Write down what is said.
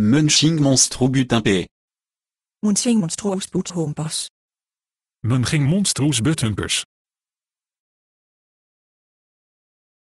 Munching butampe. Munching monstrous butthumpers. Munching monstrous butthumpers.